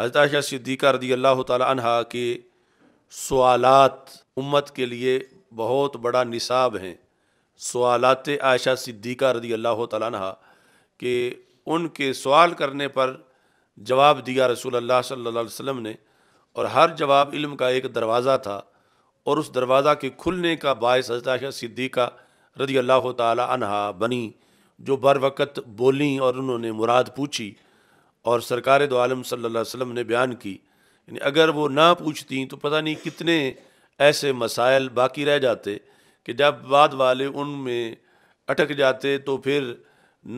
हजरत सिद्दीक़ा रदी अल्लाह तहा के सवालत उम्मत के लिए बहुत बड़ा निसाब हैं सवालत आयशा सिद्दीक़ा रदी अल्लाह तहा के उनके सवाल करने पर जवाब दिया रसूल अल्लाह सल्लल्लाहु अलैहि वसल्लम ने और हर जवाब इल्म का एक दरवाज़ा था और उस दरवाज़ा के खुलने का बायस हजरत सिद्दीक़ा रदी अल्लाह तहा बनी जो बर वक़्त बोलीं और उन्होंने मुराद पूछी और सरकार दो आलम सल्ला अलैहि ने बयान की यानी अगर वो ना पूछती तो पता नहीं कितने ऐसे मसाइल बाकी रह जाते कि जब बाद वाले उनमें अटक जाते तो फिर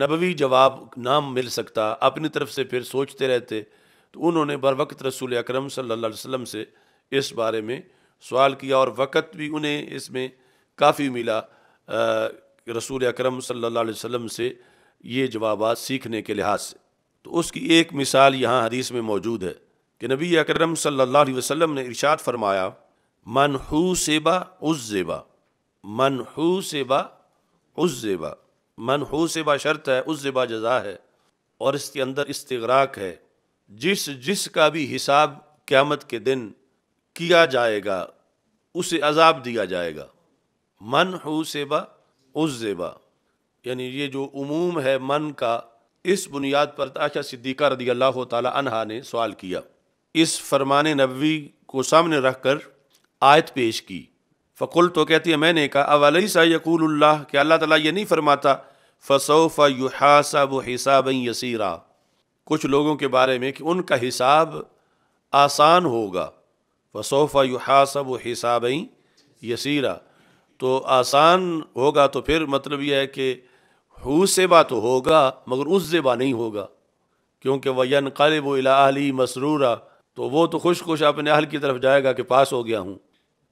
नबवी जवाब नाम मिल सकता अपनी तरफ से फिर सोचते रहते तो उन्होंने बर वक्त रसूल अक्रम सल्ला से इस बारे में सवाल किया और वक़्त भी उन्हें इसमें काफ़ी मिला रसूल अक्रम सल्ला वम से ये जवाब सीखने के लिहाज से तो उसकी एक मिसाल यहाँ हदीस में मौजूद है कि नबी अकरम सल्लल्लाहु अलैहि वसल्लम ने इरशाद फरमाया मनहू सेबा उस जेबा मनहू सेबा उस जेबा मनहू सेबा शर्त है उस जेबा जजा है और इसके अंदर इस्तराक है जिस जिस का भी हिसाब क़्यामत के दिन किया जाएगा उसे अजाब दिया जाएगा मन हु सेबा उस जेबा यानी ये जो उमूम है मन का इस बुनियाद पर ताशा सिद्दीक़ा रदी अल्लाह तहा ने सवाल किया इस फरमान नबी को सामने रख कर आयत पेश की फ़कुल तो कहती है मैंने कहा अवल सा यकूल्लाह कि अल्लाह तला ये नहीं फरमाता फ़सोफ़ा युहासब हिसाब यसीरा कुछ लोगों के बारे में कि उनका हिसाब आसान होगा फ़सोफ़ा युहासब हिसाब यसीरा तो आसान होगा तो फिर मतलब यह है कि हु सेबा तो होगा मगर उस जेबा नहीं होगा क्योंकि यन कलब अली मसरूरा तो वो तो खुश खुश अपने अहल की तरफ जाएगा कि पास हो गया हूँ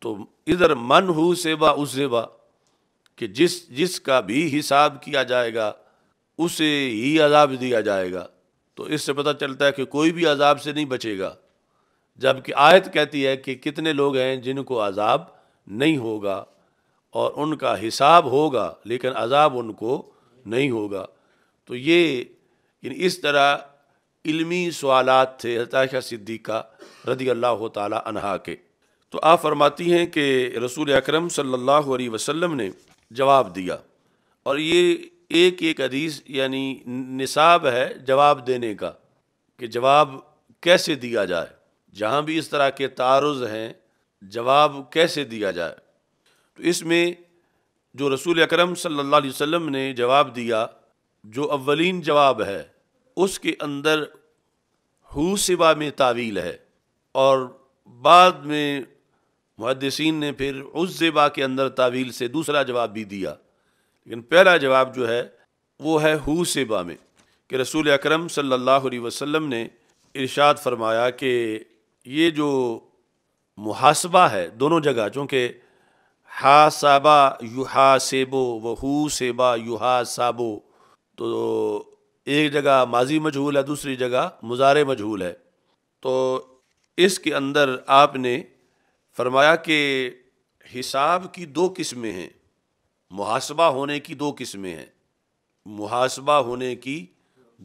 तो इधर मन हु सेबा उस जेबा कि जिस जिसका भी हिसाब किया जाएगा उसे ही अजाब दिया जाएगा तो इससे पता चलता है कि कोई भी अजाब से नहीं बचेगा जबकि आयत कहती है कि कितने लोग हैं जिनको अजाब नहीं होगा और उनका हिसाब होगा लेकिन अजाब उनको नहीं होगा तो ये इस तरह इल्मी सवाल थे हताशा सिद्दीक़ा रदी अल्लाह तहा के तो आप फरमाती हैं कि रसूल अकरम सल्लल्लाहु अलैहि वसल्लम ने जवाब दिया और ये एक एक अदीस यानी निसाब है जवाब देने का कि जवाब कैसे दिया जाए जहाँ भी इस तरह के तारज़ हैं जवाब कैसे दिया जाए तो इसमें जो रसूल अकरम सल्लल्लाहु अलैहि वसल्लम ने जवाब दिया जो अव्वलिन जवाब है उसके अंदर हु सिवा में तावील है और बाद में मुहदसिन ने फिर उस ज़िबा के अंदर तावील से दूसरा जवाब भी दिया लेकिन पहला जवाब जो है वो है हु सिबा में कि रसूल अकरम सल्लल्लाहु अलैहि वसल्लम ने इरशाद फरमाया कि ये जो मुहासबा है दोनों जगह चूँकि हासबा युहासेबो वहू सेबा युहासाबो तो एक जगह माजी मजहूल है दूसरी जगह मुजार मजहूल है तो इसके अंदर आपने फरमाया कि हिसाब की दो किस्में हैं मुहासबा होने की दो किस्में हैं मुहासबा होने की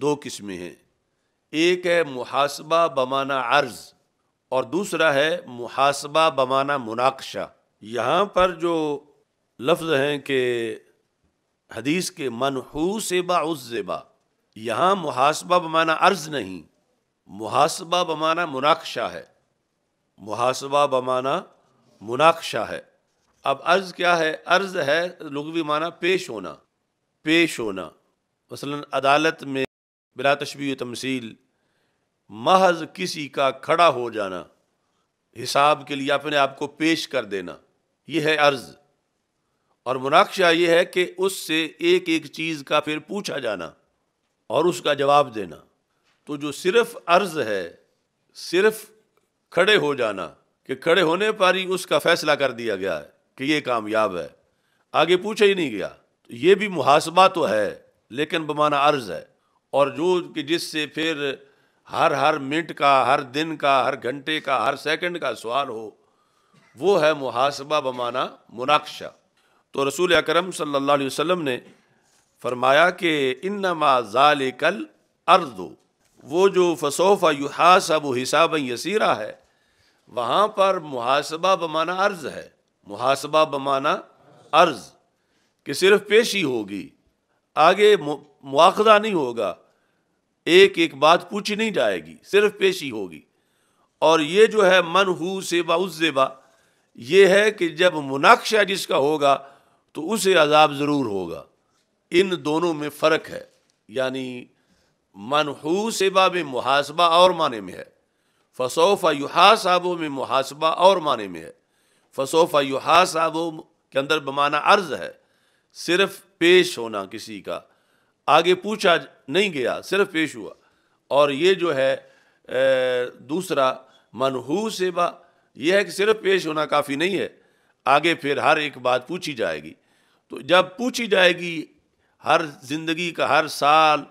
दो किस्में हैं एक है मुहासबा बमाना अर्ज़ और दूसरा है मुहासबा बमाना मुनाक्षा यहाँ पर जो लफ्ज़ हैं कि हदीस के मनहू बा उज़बा यहाँ मुहासबा बमाना अर्ज नहीं मुहासबा बमाना मुनाक्षा है मुहासबा बमाना मुनाक्षा है अब अर्ज क्या है अर्ज है लगवी माना पेश होना पेश होना मसलन अदालत में बिला तशबी तमसील महज किसी का खड़ा हो जाना हिसाब के लिए अपने आप को पेश कर देना ये है अर्ज और मुनाक्षा ये है कि उससे एक एक चीज़ का फिर पूछा जाना और उसका जवाब देना तो जो सिर्फ अर्ज है सिर्फ खड़े हो जाना कि खड़े होने पर ही उसका फैसला कर दिया गया है कि ये कामयाब है आगे पूछा ही नहीं गया तो ये भी मुहासबा तो है लेकिन बमाना अर्ज है और जो कि जिससे फिर हर हर मिनट का हर दिन का हर घंटे का हर सेकंड का सवाल हो वो है मुहासबा बमाना मुनाक्षा तो रसूल अकरम सल्लल्लाहु अलैहि वसल्लम ने फरमाया कि इन्नमा कल अर्दो वो जो फसोफ़ा युहासब हिसाब यसीरा है वहाँ पर मुहासबा बमाना अर्ज़ है मुहासबा बमाना अर्ज़ कि सिर्फ पेशी होगी आगे मुआखदा नहीं होगा एक एक बात पूछी नहीं जाएगी सिर्फ पेशी होगी और ये जो है मन हु सेबा उस जेबा ये है कि जब मुनाक्षा जिसका होगा तो उसे अजाब ज़रूर होगा इन दोनों में फ़र्क है यानी मनहूस बाब मुहासबा और माने में है फसोफ़ा युहा साबो में मुहासबा और माने में है फसोफ़ा युहा साबो के अंदर बमाना अर्ज है सिर्फ पेश होना किसी का आगे पूछा नहीं गया सिर्फ पेश हुआ और ये जो है ए, दूसरा मनहूस बा यह है कि सिर्फ पेश होना काफ़ी नहीं है आगे फिर हर एक बात पूछी जाएगी तो जब पूछी जाएगी हर जिंदगी का हर साल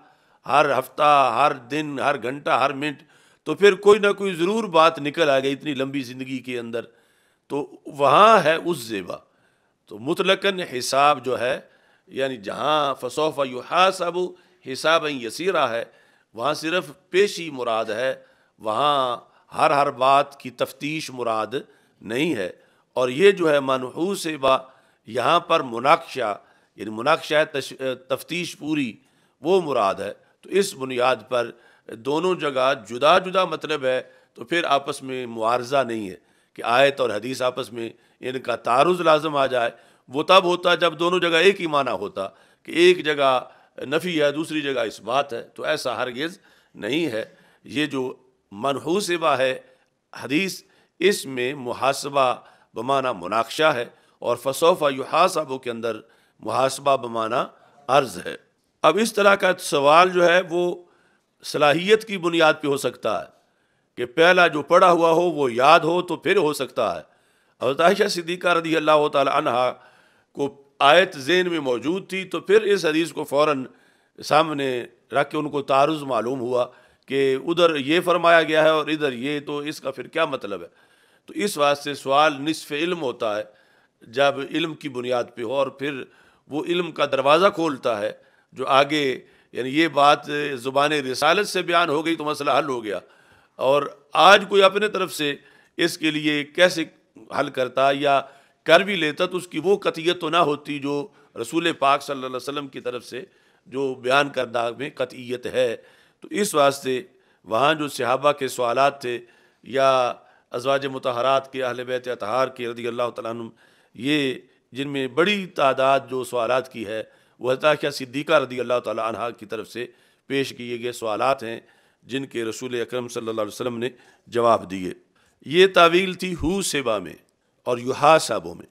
हर हफ्ता हर दिन हर घंटा हर मिनट तो फिर कोई ना कोई ज़रूर बात निकल आ गई इतनी लंबी ज़िंदगी के अंदर तो वहाँ है उस जेबा तो मुतलकन हिसाब जो है यानी जहाँ फसोफ़ा युहासब हिसाब यसीरा है वहाँ सिर्फ पेशी मुराद है वहाँ हर हर बात की तफ्तीश मुराद नहीं है और ये जो है मनहूस बा यहाँ पर मुनाक्षा यानी मुनाक्षा तफ्तीश पूरी वो मुराद है तो इस बुनियाद पर दोनों जगह जुदा जुदा मतलब है तो फिर आपस में मुआरजा नहीं है कि आयत और हदीस आपस में इनका तारुज लाजम आ जाए वो तब होता जब दोनों जगह एक ही माना होता कि एक जगह नफ़ी है दूसरी जगह इस बात है तो ऐसा हरगज़ नहीं है ये जो मनहूसबा है हदीस इसमें मुहासबा बमाना मुनाक्षा है और फसोफ़ा युहासबों के अंदर मुहासबा बमाना अर्ज है अब इस तरह का सवाल जो है वो सलाहियत की बुनियाद पे हो सकता है कि पहला जो पढ़ा हुआ हो वो याद हो तो फिर हो सकता है अवताशा सिद्दीक़ा रदी अल्लाह तह को आयत जेन में मौजूद थी तो फिर इस हदीस को फ़ौर सामने रख के उनको तारुज़ मालूम हुआ कि उधर ये फरमाया गया है और इधर ये तो इसका फिर क्या मतलब है तो इस वास्ते सवाल निसफ़ इल्म होता है जब इल्म की बुनियाद पे हो और फिर वो इल्म का दरवाज़ा खोलता है जो आगे यानी ये बात ज़ुबान रसालत से बयान हो गई तो मसला हल हो गया और आज कोई अपने तरफ से इसके लिए कैसे हल करता या कर भी लेता तो उसकी वो कतियत तो ना होती जो रसूल पाक सल्लल्लाहु अलैहि वसल्लम की तरफ से जो बयान करना में कतियत है तो इस वास्ते वहाँ जो सहाबा के सवाल थे या अजवाज मतहरात के अहल बैत अतहार के रदी अल्लाह तुम ये जिनमें बड़ी तादाद जो सवाल की है वह ताक़िया सिद्दीक़ा रदी अल्लाह तह की तरफ से पेश किए गए सवाल हैं जिनके रसूल अक्रम सम ने जवाब दिए ये तावील थी हु सेबा में और युहा साबों में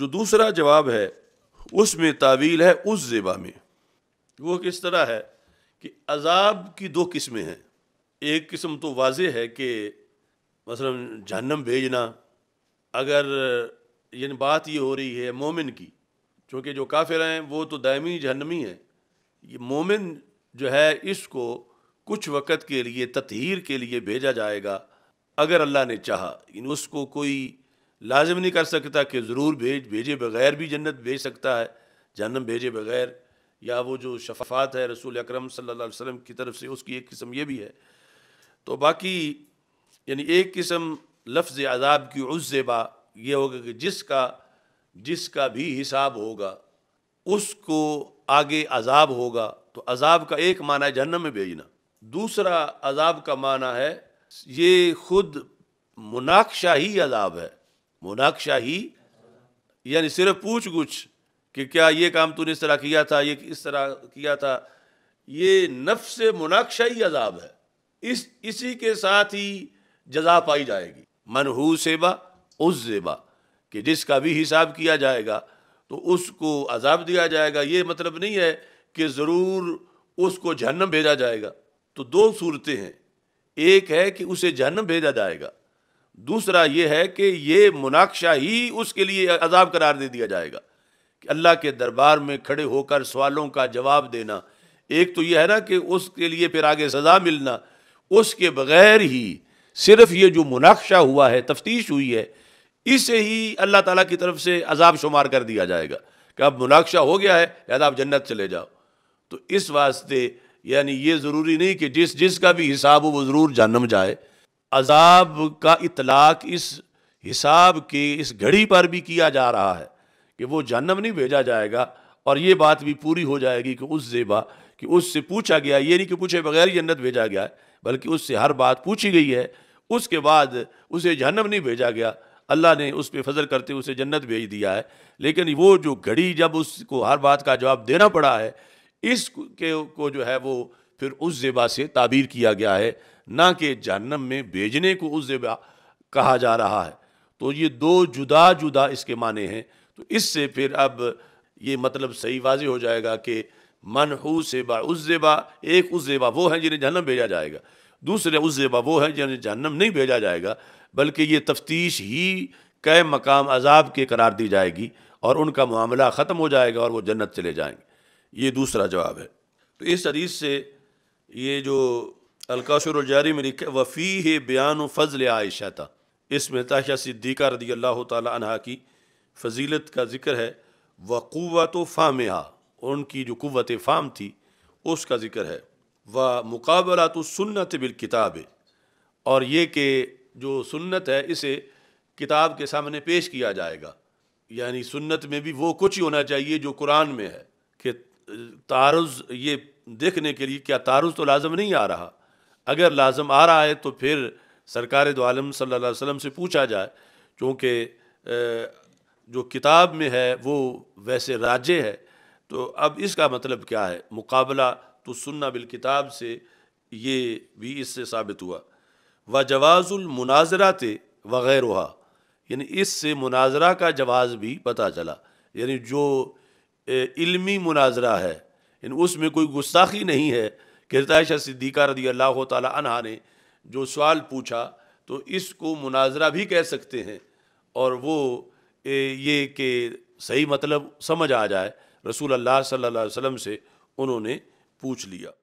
जो दूसरा जवाब है उसमें तावील है उस जेबा में वो किस तरह है कि अजाब की दो किस्में हैं एक किस्म तो वाज है कि मसलन जहनम भेजना अगर यानी बात ये हो रही है मोमिन की चूँकि जो काफिर हैं वो तो दायमी जहनमी है ये मोमिन जो है इसको कुछ वक़्त के लिए ततहीर के लिए भेजा जाएगा अगर अल्लाह ने चाहा इन उसको कोई लाजम नहीं कर सकता कि ज़रूर भेज भेजे बगैर भी जन्नत भेज सकता है जहनम भेजे बगैर या वो जो शफात है रसूल अकरम सल्लल्लाहु अलैहि वसल्लम की तरफ से उसकी एक किस्म ये भी है तो बाकी यानी एक किस्म लफ्ज़ अदाब की उज़ेबा ये होगा कि जिसका जिसका भी हिसाब होगा उसको आगे अजाब होगा तो अजाब का एक माना है जहन्नम में भेजना दूसरा अजाब का माना है ये खुद मुनाक्षा ही अजाब है मुनाक्षा ही यानी सिर्फ पूछ गुछ कि क्या ये काम तूने इस तरह किया था ये इस तरह किया था ये नफ्स मुनाक्षाई अजाब है इस इसी के साथ ही जजा पाई जाएगी मनहू सेबा उस जेबा कि जिसका भी हिसाब किया जाएगा तो उसको अजाब दिया जाएगा ये मतलब नहीं है कि ज़रूर उसको जहन्नम भेजा जाएगा तो दो सूरतें हैं एक है कि उसे जहन्नम भेजा जाएगा दूसरा ये है कि ये मुनाक्षा ही उसके लिए अजाब करार दे दिया जाएगा अल्लाह के दरबार में खड़े होकर सवालों का जवाब देना एक तो यह है ना कि उसके लिए फिर आगे सज़ा मिलना उसके बगैर ही सिर्फ ये जो मुनाक्षा हुआ है तफ्तीश हुई है इसे ही अल्लाह ताला की तरफ से अजाब शुमार कर दिया जाएगा कि अब मुनाक्षा हो गया है याद आप जन्नत चले जाओ तो इस वास्ते यानी ये ज़रूरी नहीं कि जिस जिस का भी हिसाब हो वो ज़रूर जन्म जाए अजाब का इतलाक इस हिसाब के इस घड़ी पर भी किया जा रहा है कि वो जहनम नहीं भेजा जाएगा और ये बात भी पूरी हो जाएगी कि उस जेबा कि उससे पूछा गया ये नहीं कि पूछे बगैर जन्नत भेजा गया है बल्कि उससे हर बात पूछी गई है उसके बाद उसे जहनम नहीं भेजा गया अल्लाह ने उस पर फजल करते उसे जन्नत भेज दिया है लेकिन वो जो घड़ी जब उसको हर बात का जवाब देना पड़ा है इस के को जो है वो फिर उस जेबा से ताबीर किया गया है ना कि जहनम में भेजने को उस जेबा कहा जा रहा है तो ये दो जुदा जुदा इसके माने हैं तो इससे फिर अब ये मतलब सही वाजी हो जाएगा कि मनहू सेबा जेबा एक उस जेबा वो हैं जिन्हें जहनम भेजा जाएगा दूसरे उस जेबा वो हैं जिन्हें जहनम नहीं भेजा जाएगा बल्कि ये तफ्तीश ही कै मकाम अजाब के करार दी जाएगी और उनका मामला ख़त्म हो जाएगा और वो जन्नत चले जाएंगे ये दूसरा जवाब है तो इस हदीस से ये जो अलकाशरजारी में लिखे वफ़ी है बयान फ़ज़ल आयशा था इसमें ताशा सिद्दीक़ा रदी अल्लाह तह की फजीलत का ज़िक्र है व फ़ाम उनकी जो कुत फ़ाम थी उसका ज़िक्र है व मुकाबला तो सुन्नत किताब और ये कि जो सुन्नत है इसे किताब के सामने पेश किया जाएगा यानी सुन्नत में भी वो कुछ ही होना चाहिए जो कुरान में है कि तारज़ ये देखने के लिए क्या तारज़ तो लाजम नहीं आ रहा अगर लाजम आ रहा है तो फिर सरकार दो आलम सल्ला वसम से पूछा जाए क्योंकि जो किताब में है वो वैसे राज्य है तो अब इसका मतलब क्या है मुकाबला तो सुन्ना बिल किताब से ये भी इससे साबित हुआ व वग़ैर वगैरह यानी इससे मुनाजरा का जवाज़ भी पता चला यानी जो इल्मी मुनाजरा है यानी उसमें कोई गुस्ताखी नहीं है किरतायशा सिद्दीक़ा रदी अल्लाह तह ने जो सवाल पूछा तो इसको मुनाजरा भी कह सकते हैं और वो ये कि सही मतलब समझ आ जाए रसूल अल्लाह सल्लल्लाहु अलैहि वसल्लम से उन्होंने पूछ लिया